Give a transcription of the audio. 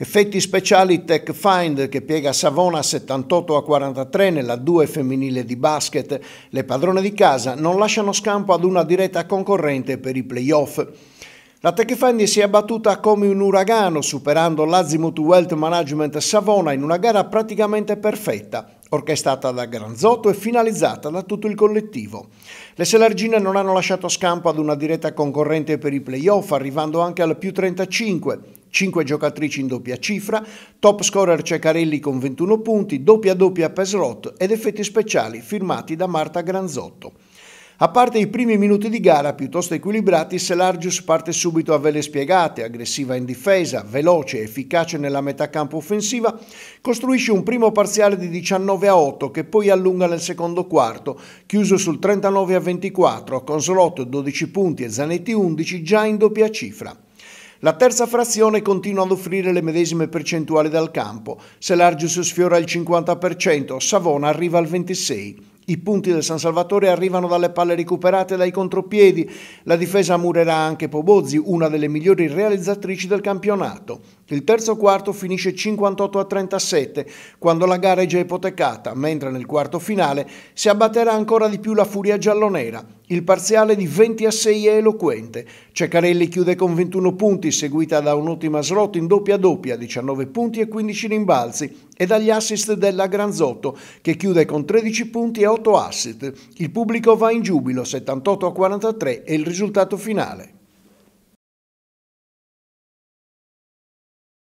Effetti speciali Tech Find che piega Savona 78 a 43 nella 2 femminile di basket. Le padrone di casa non lasciano scampo ad una diretta concorrente per i playoff. La Tech Find si è battuta come un uragano superando l'Azimuth Wealth Management Savona in una gara praticamente perfetta orchestrata da Granzotto e finalizzata da tutto il collettivo. Le Selargine non hanno lasciato scampo ad una diretta concorrente per i playoff, arrivando anche al più 35, 5 giocatrici in doppia cifra, top scorer Ceccarelli con 21 punti, doppia doppia Peslot ed effetti speciali firmati da Marta Granzotto. A parte i primi minuti di gara piuttosto equilibrati, Selargius parte subito a vele spiegate, aggressiva in difesa, veloce, efficace nella metà campo offensiva, costruisce un primo parziale di 19 a 8 che poi allunga nel secondo quarto, chiuso sul 39 a 24, con Slot 12 punti e Zanetti 11 già in doppia cifra. La terza frazione continua ad offrire le medesime percentuali dal campo. Selargius sfiora il 50%, Savona arriva al 26%. I punti del San Salvatore arrivano dalle palle recuperate dai contropiedi. La difesa murerà anche Pobozzi, una delle migliori realizzatrici del campionato. Il terzo quarto finisce 58 a 37, quando la gara è già ipotecata, mentre nel quarto finale si abbatterà ancora di più la furia giallonera. Il parziale di 20 a 6 è eloquente. Ceccarelli chiude con 21 punti, seguita da un'ottima slot in doppia-doppia, 19 punti e 15 rimbalzi, e dagli assist della Granzotto, che chiude con 13 punti e 8 assist. Il pubblico va in giubilo, 78 a 43 è il risultato finale.